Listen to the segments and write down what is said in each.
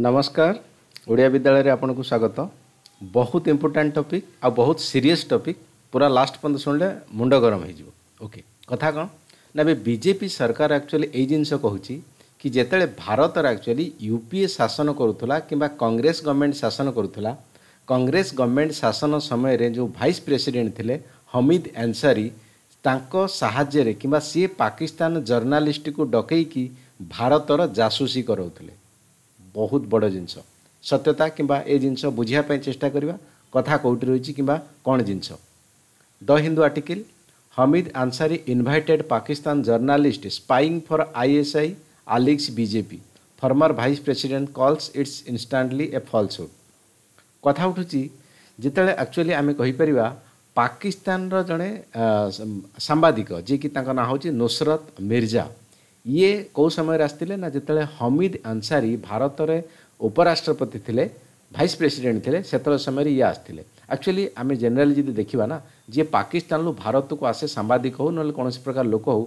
ନମସ୍କାର ଓଡ଼ିଆ ବିଦ୍ୟାଳୟରେ ଆପଣଙ୍କୁ ସ୍ୱାଗତ ବହୁତ ଇମ୍ପୋର୍ଟାଣ୍ଟ ଟପିକ୍ ଆଉ ବହୁତ ସିରିୟସ୍ ଟପିକ୍ ପୁରା ଲାଷ୍ଟ ପର୍ଯ୍ୟନ୍ତ ଶୁଣିଲେ ମୁଣ୍ଡ ଗରମ ହୋଇଯିବ ଓକେ କଥା କ'ଣ ନା ଏବେ ବିଜେପି ସରକାର ଆକ୍ଚୁଆଲି ଏଇ ଜିନିଷ କହୁଛି କି ଯେତେବେଳେ ଭାରତରେ ଆକ୍ଚୁଆଲି ୟୁ ପି ଏ ଶାସନ କରୁଥିଲା କିମ୍ବା କଂଗ୍ରେସ ଗଭର୍ଣ୍ଣମେଣ୍ଟ ଶାସନ କରୁଥିଲା କଂଗ୍ରେସ ଗଭର୍ଣ୍ଣମେଣ୍ଟ ଶାସନ ସମୟରେ ଯେଉଁ ଭାଇସ୍ ପ୍ରେସିଡେଣ୍ଟ ଥିଲେ ହମିଦ ଆନ୍ସାରୀ ତାଙ୍କ ସାହାଯ୍ୟରେ କିମ୍ବା ସିଏ ପାକିସ୍ତାନ ଜର୍ଣ୍ଣାଲିଷ୍ଟକୁ ଡକେଇକି ଭାରତର ଜାସୁସି କରାଉଥିଲେ ବହୁତ ବଡ଼ ଜିନିଷ ସତ୍ୟତା କିମ୍ବା ଏ ଜିନିଷ ବୁଝିବା ପାଇଁ ଚେଷ୍ଟା କରିବା କଥା କେଉଁଠି ରହିଛି କିମ୍ବା କ'ଣ ଜିନିଷ the Hindu article Hamid Ansari invited Pakistan journalist spying for ISI alleges BJP former vice president calls its instantly a falsehood କଥା ଉଠୁଛି ଯେତେବେଳେ ଆକ୍ଚୁଆଲି ଆମେ କହିପାରିବା ପାକିସ୍ତାନର ଜଣେ ସାମ୍ବାଦିକ ଯିଏକି ତାଙ୍କ ନାଁ ହେଉଛି ନୁସରତ ମିର୍ଜା ଇଏ କେଉଁ ସମୟରେ ଆସିଥିଲେ ନା ଯେତେବେଳେ ହମିଦ ଅନସାରୀ ଭାରତରେ ଉପରାଷ୍ଟ୍ରପତି ଥିଲେ ଭାଇସ୍ ପ୍ରେସିଡେଣ୍ଟ ଥିଲେ ସେତେବେଳେ ସମୟରେ ଇଏ ଆସିଥିଲେ ଆକ୍ଚୁଆଲି ଆମେ ଜେନେରାଲି ଯଦି ଦେଖିବା ନା ଯିଏ ପାକିସ୍ତାନରୁ ଭାରତକୁ ଆସେ ସାମ୍ବାଦିକ ହେଉ ନହେଲେ କୌଣସି ପ୍ରକାର ଲୋକ ହେଉ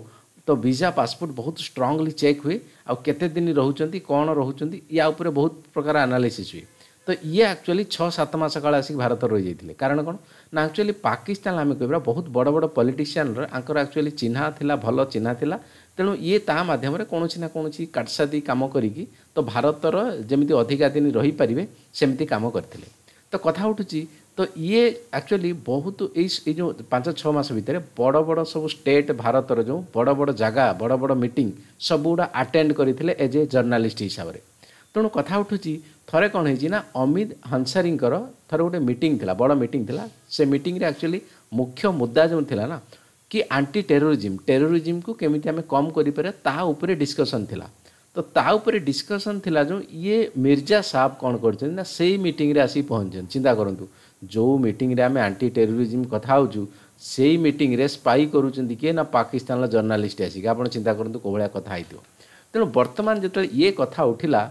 ତ ଭିଜା ପାସପୋର୍ଟ ବହୁତ ଷ୍ଟ୍ରଙ୍ଗଲି ଚେକ୍ ହୁଏ ଆଉ କେତେ ଦିନ ରହୁଛନ୍ତି କ'ଣ ରହୁଛନ୍ତି ୟା ଉପରେ ବହୁତ ପ୍ରକାର ଆନାଲିସିସ୍ ହୁଏ ତ ଇଏ ଆକ୍ଚୁଆଲି ଛଅ ସାତ ମାସ କାଳ ଆସିକି ଭାରତରେ ରହିଯାଇଥିଲେ କାରଣ କ'ଣ ନା ଆକ୍ଚୁଆଲି ପାକିସ୍ତାନ ଆମେ କହିବା ବହୁତ ବଡ଼ ବଡ଼ ପଲିଟିସିଆନ୍ର ଆଙ୍କର ଆକ୍ଚୁଆଲି ଚିହ୍ନା ଥିଲା ଭଲ ଚିହ୍ନା ଥିଲା ତେଣୁ ଇଏ ତା ମାଧ୍ୟମରେ କୌଣସି ନା କୌଣସି କାଟସାଦି କାମ କରିକି ତ ଭାରତର ଯେମିତି ଅଧିକା ଦିନ ରହିପାରିବେ ସେମିତି କାମ କରିଥିଲେ ତ କଥା ଉଠୁଛି ତ ଇଏ ଆକ୍ଚୁଆଲି ବହୁତ ଏଇ ଏଇ ଯେଉଁ ପାଞ୍ଚ ଛଅ ମାସ ଭିତରେ ବଡ଼ ବଡ଼ ସବୁ ଷ୍ଟେଟ୍ ଭାରତର ଯେଉଁ ବଡ଼ ବଡ଼ ଜାଗା ବଡ଼ ବଡ଼ ମିଟିଂ ସବୁଗୁଡ଼ା ଆଟେଣ୍ଡ କରିଥିଲେ ଏଜ୍ ଏ ଜର୍ଣ୍ଣାଲିଷ୍ଟ ହିସାବରେ ତେଣୁ କଥା ଉଠୁଛି ଥରେ କ'ଣ ହେଇଛି ନା ଅମିତ ହଂସାରୀଙ୍କର ଥରେ ଗୋଟେ ମିଟିଂ ଥିଲା ବଡ଼ ମିଟିଂ ଥିଲା ସେ ମିଟିଂରେ ଆକ୍ଚୁଆଲି ମୁଖ୍ୟ ମୁଦ୍ଦା ଯେଉଁ ଥିଲା ନା କି ଆଣ୍ଟି ଟେରୋରିଜିମ୍ ଟେରୋରିଜିମ୍କୁ କେମିତି ଆମେ କମ୍ କରିପାରିବା ତାହା ଉପରେ ଡିସ୍କସନ୍ ଥିଲା ତ ତା ଉପରେ ଡିସ୍କସନ୍ ଥିଲା ଯେଉଁ ଇଏ ମିର୍ଜା ସାହବ କ'ଣ କରିଛନ୍ତି ନା ସେଇ ମିଟିଂରେ ଆସି ପହଞ୍ଚିଛନ୍ତି ଚିନ୍ତା କରନ୍ତୁ ଯେଉଁ ମିଟିଂରେ ଆମେ ଆଣ୍ଟି ଟେରୋରିଜିମ୍ କଥା ହେଉଛୁ ସେଇ ମିଟିଂରେ ସ୍ପାଇ କରୁଛନ୍ତି କିଏ ନା ପାକିସ୍ତାନର ଜର୍ଣ୍ଣାଲିଷ୍ଟ ଆସିକି ଆପଣ ଚିନ୍ତା କରନ୍ତୁ କେଉଁ ଭଳିଆ କଥା ହେଇଥିବ ତେଣୁ ବର୍ତ୍ତମାନ ଯେତେବେଳେ ଇଏ କଥା ଉଠିଲା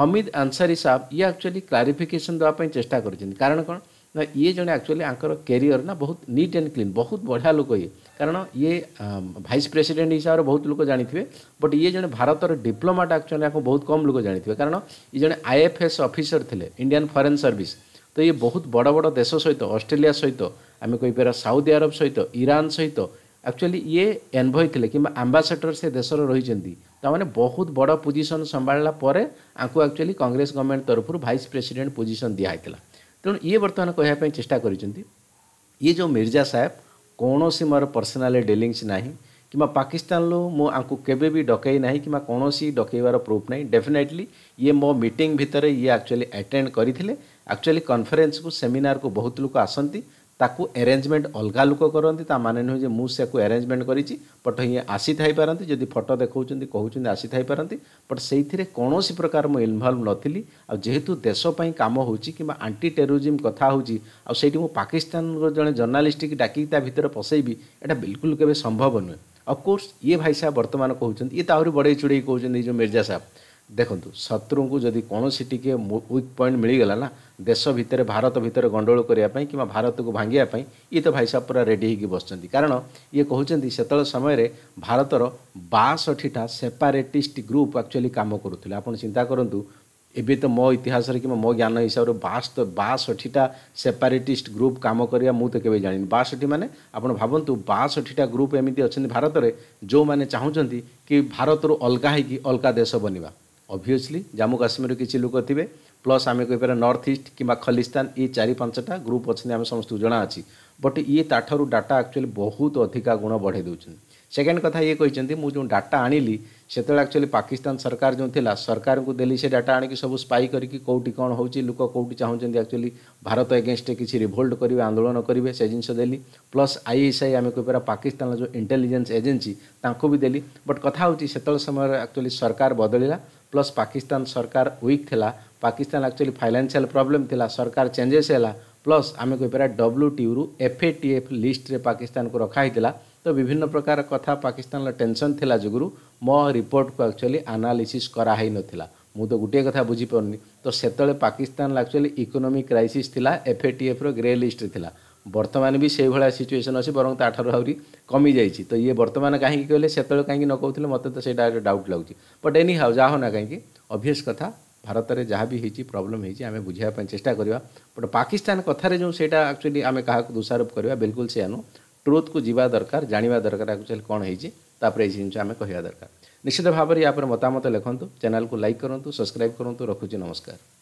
ହମିଦ ଆନ୍ସାରୀ ସାହବ ଇଏ ଆକ୍ଚୁଆଲି କ୍ଲାରିଫିକେସନ୍ ଦେବା ପାଇଁ ଚେଷ୍ଟା କରିଛନ୍ତି କାରଣ କ'ଣ ना ये जो एक्चुअली आंकर कैरियर ना बहुत नीट एंड क्लीन बहुत बढ़िया लोक ये कारण ये भाइस प्रेसीडेट हिसाब से बहुत लोग जानते हैं बट ये जे भारत डिप्लोमाट एक्चुअली आपको बहुत कम लोग जानते हैं कारण ये जे आईएफएस एफ अफिसर थे इंडियान फरेन सर्विस तो ये बहुत बड़ बड़ देश सहित अस्ट्रेलिया सहित आम कहीपर साउदी आरब सहित इरान सहित एक्चुअली ये एनभय थे कि आंबासेडर से देशर रही तो बहुत बड़ पोजिशन संभाला आपको एक्चुअली कंग्रेस गवर्नमेंट तरफ भाइस प्रेसीडेट पोजिशन दिखाई है ତେଣୁ ଇଏ ବର୍ତ୍ତମାନ କହିବା ପାଇଁ ଚେଷ୍ଟା କରିଛନ୍ତି ଇଏ ଯେଉଁ ମିର୍ଜା ସାହେବ କୌଣସି ମୋର ପର୍ସନାଲ ଡିଲିଙ୍ଗସ୍ ନାହିଁ କିମ୍ବା ପାକିସ୍ତାନରୁ ମୁଁ ଆଙ୍କୁ କେବେ ବି ଡକେଇ ନାହିଁ କିମ୍ବା କୌଣସି ଡକେଇବାର ପ୍ରୁଫ୍ ନାହିଁ ଡେଫିନେଟଲି ଇଏ ମୋ ମିଟିଂ ଭିତରେ ଇଏ ଆକ୍ଚୁଆଲି ଆଟେଣ୍ଡ କରିଥିଲେ ଆକ୍ଚୁଆଲି କନଫରେନ୍ସକୁ ସେମିନାରକୁ ବହୁତ ଲୋକ ଆସନ୍ତି ତାକୁ ଆରେଞ୍ଜମେଣ୍ଟ ଅଲଗା ଲୋକ କରନ୍ତି ତା ମାନେ ନୁହେଁ ଯେ ମୁଁ ସେକୁ ଆରେଞ୍ଜମେଣ୍ଟ କରିଛି ବଟ୍ ଇଏ ଆସିଥାଇପାରନ୍ତି ଯଦି ଫଟୋ ଦେଖାଉଛନ୍ତି କହୁଛନ୍ତି ଆସିଥାଇପାରନ୍ତି ବଟ୍ ସେଇଥିରେ କୌଣସି ପ୍ରକାର ମୁଁ ଇନଭଲ୍ଭ ନଥିଲି ଆଉ ଯେହେତୁ ଦେଶ ପାଇଁ କାମ ହେଉଛି କିମ୍ବା ଆଣ୍ଟି ଟେରୋରିଜିମ୍ କଥା ହେଉଛି ଆଉ ସେଇଠି ମୁଁ ପାକିସ୍ତାନର ଜଣେ ଜର୍ଣ୍ଣାଲିଷ୍ଟକି ଡାକିକି ତା ଭିତରେ ପସେଇବି ଏଇଟା ବିଲକୁଲ କେବେ ସମ୍ଭବ ନୁହେଁ ଅଫକୋର୍ସ ଇଏ ଭାଇ ସାହେବ ବର୍ତ୍ତମାନ କହୁଛନ୍ତି ଇଏ ତ ଆହୁରି ବଢ଼େଇ ଚୁଡ଼େଇ କହୁଛନ୍ତି ଏଇ ଯେଉଁ ମିର୍ଜା ସାହେବ ଦେଖନ୍ତୁ ଶତ୍ରୁଙ୍କୁ ଯଦି କୌଣସି ଟିକିଏ ୱିକ୍ ପଏଣ୍ଟ ମିଳିଗଲା ନା ଦେଶ ଭିତରେ ଭାରତ ଭିତରେ ଗଣ୍ଡଗୋଳ କରିବା ପାଇଁ କିମ୍ବା ଭାରତକୁ ଭାଙ୍ଗିବା ପାଇଁ ଇଏ ତ ଭାଇ ସାହେବ ପୁରା ରେଡ଼ି ହେଇକି ବସିଛନ୍ତି କାରଣ ଇଏ କହୁଛନ୍ତି ସେତେବେଳେ ସମୟରେ ଭାରତର ବାଷଠିଟା ସେପାରେଟିଷ୍ଟ ଗ୍ରୁପ୍ ଆକ୍ଚୁଆଲି କାମ କରୁଥିଲେ ଆପଣ ଚିନ୍ତା କରନ୍ତୁ ଏବେ ତ ମୋ ଇତିହାସରେ କିମ୍ବା ମୋ ଜ୍ଞାନ ହିସାବରେ ବାସ୍ ତ ବାଷଠିଟା ସେପାରେଟିଷ୍ଟ ଗ୍ରୁପ୍ କାମ କରିବା ମୁଁ ତ କେବେ ଜାଣିନି ବାଷଠି ମାନେ ଆପଣ ଭାବନ୍ତୁ ବାଷଠିଟା ଗ୍ରୁପ୍ ଏମିତି ଅଛନ୍ତି ଭାରତରେ ଯେଉଁମାନେ ଚାହୁଁଛନ୍ତି କି ଭାରତରୁ ଅଲଗା ହେଇକି ଅଲଗା ଦେଶ ବନିବା ଅଭିଅସ୍ଲି ଜାମ୍ମୁ କାଶ୍ମୀରରୁ କିଛି ଲୋକ ଥିବେ ପ୍ଲସ୍ ଆମେ କହିପାରିବା ନର୍ଥ ଇଷ୍ଟ କିମ୍ବା ଖଲିସ୍ତାନ ଏ ଚାରି ପାଞ୍ଚଟା ଗ୍ରୁପ୍ ଅଛନ୍ତି ଆମେ ସମସ୍ତଙ୍କୁ ଜଣାଅଛି ବଟ୍ ଇଏ ତାଠାରୁ ଡାଟା ଆକ୍ଚୁଆଲି ବହୁତ ଅଧିକା ଗୁଣ ବଢ଼େଇ ଦେଉଛନ୍ତି ସେକେଣ୍ଡ କଥା ଇଏ କହିଛନ୍ତି ମୁଁ ଯେଉଁ ଡାଟା ଆଣିଲି ସେତେବେଳେ ଆକ୍ଚୁଆଲି ପାକିସ୍ତାନ ସରକାର ଯେଉଁ ଥିଲା ସରକାରଙ୍କୁ ଦେଲି ସେ ଡାଟା ଆଣିକି ସବୁ ସ୍ପାଇ କରିକି କେଉଁଠି କ'ଣ ହେଉଛି ଲୋକ କେଉଁଠି ଚାହୁଁଛନ୍ତି ଆକ୍ଚୁଆଲି ଭାରତ ଏଗେନଷ୍ଟରେ କିଛି ରିଭୋଲ୍ଟ କରିବେ ଆନ୍ଦୋଳନ କରିବେ ସେ ଜିନିଷ ଦେଲି ପ୍ଲସ୍ ଆଇଏସ୍ଆଇ ଆମେ କହିପାରିବା ପାକିସ୍ତାନର ଯେଉଁ ଇଣ୍ଟେଲିଜେନ୍ସ ଏଜେନ୍ସି ତାଙ୍କୁ ବି ଦେଲି ବଟ୍ କଥା ହେଉଛି ସେତେବେଳେ ସମୟରେ ଆକ୍ଚୁଆଲି ସରକାର ବଦଳିଲା प्लस पाकिस्तान सरकार वीक थिला पाकिस्तान एक्चुअली फाइनेंशियल प्रॉब्लम थिला सरकार चेंजेस है प्लस आम कहीपर डब्ल्यू टीयू एफ ए टी एफ लिस्ट्रे पाकिस्तान को रखाई तो विभिन्न प्रकार कथा पाकिस्तान टेनसन थी जुगुरु मो रिपोर्ट को एक्चुअली आनालीसीस कराई नाला ମୁଁ गोटे ଗୋଟିଏ କଥା ବୁଝିପାରୁନି ତ ସେତେବେଳେ Pakistan actually economic crisis F A A T F grey ଲିଷ୍ଟରେ ବର୍ତ୍ତମାନ ବି ସେଇଭଳିଆ ସିଚୁଏସନ୍ ଅଛି ବରଂ ତା'ଠାରୁ ଆହୁରି କମିଯାଇଛି ତ ଇଏ ବର୍ତ୍ତମାନ କାହିଁକି କହିଲେ ସେତେବେଳେ କାହିଁକି ନ କହୁଥିଲେ ମୋତେ ତ ସେଇଟା ଡାଉଟ୍ ଲାଗୁଛି ବଟ୍ ଏନି ହାଉ ଯାହା ହେଉନା କାହିଁକି ଅଭିୟସ୍ କଥା ଭାରତରେ ଯାହା ବି ହେଇଛି ପ୍ରୋବ୍ଲେମ୍ ହେଇଛି ଆମେ ବୁଝିବା ପାଇଁ ଚେଷ୍ଟା କରିବା ବଟ୍ ପାକିସ୍ତାନ କଥାରେ ଯେଉଁ ସେଇଟା ଆକ୍ଚୁଆଲି ଆମେ କାହାକୁ ଦୋଷାରୋପ କରିବା ବିଲକୁଲ ସେୟା ନୁହଁ ଟ୍ରୁଥ୍କୁ ଯିବା ଦରକାର ଜାଣିବା ଦରକାର ଆକ୍ଚୁଆଲି କ'ଣ ହେଇଛି ତାପରେ ଏଇ ଜିନିଷ ଆମେ କହିବା ଦରକାର ନିଶ୍ଚିତ ଭାବରେ ୟା ଉପରେ ମତାମତ ଲେଖନ୍ତୁ ଚ୍ୟାନେଲ୍କୁ ଲାଇକ୍ କରନ୍ତୁ ସବସ୍କ୍ରାଇବ୍ କରନ୍ତୁ ରଖୁଛି ନମସ୍କାର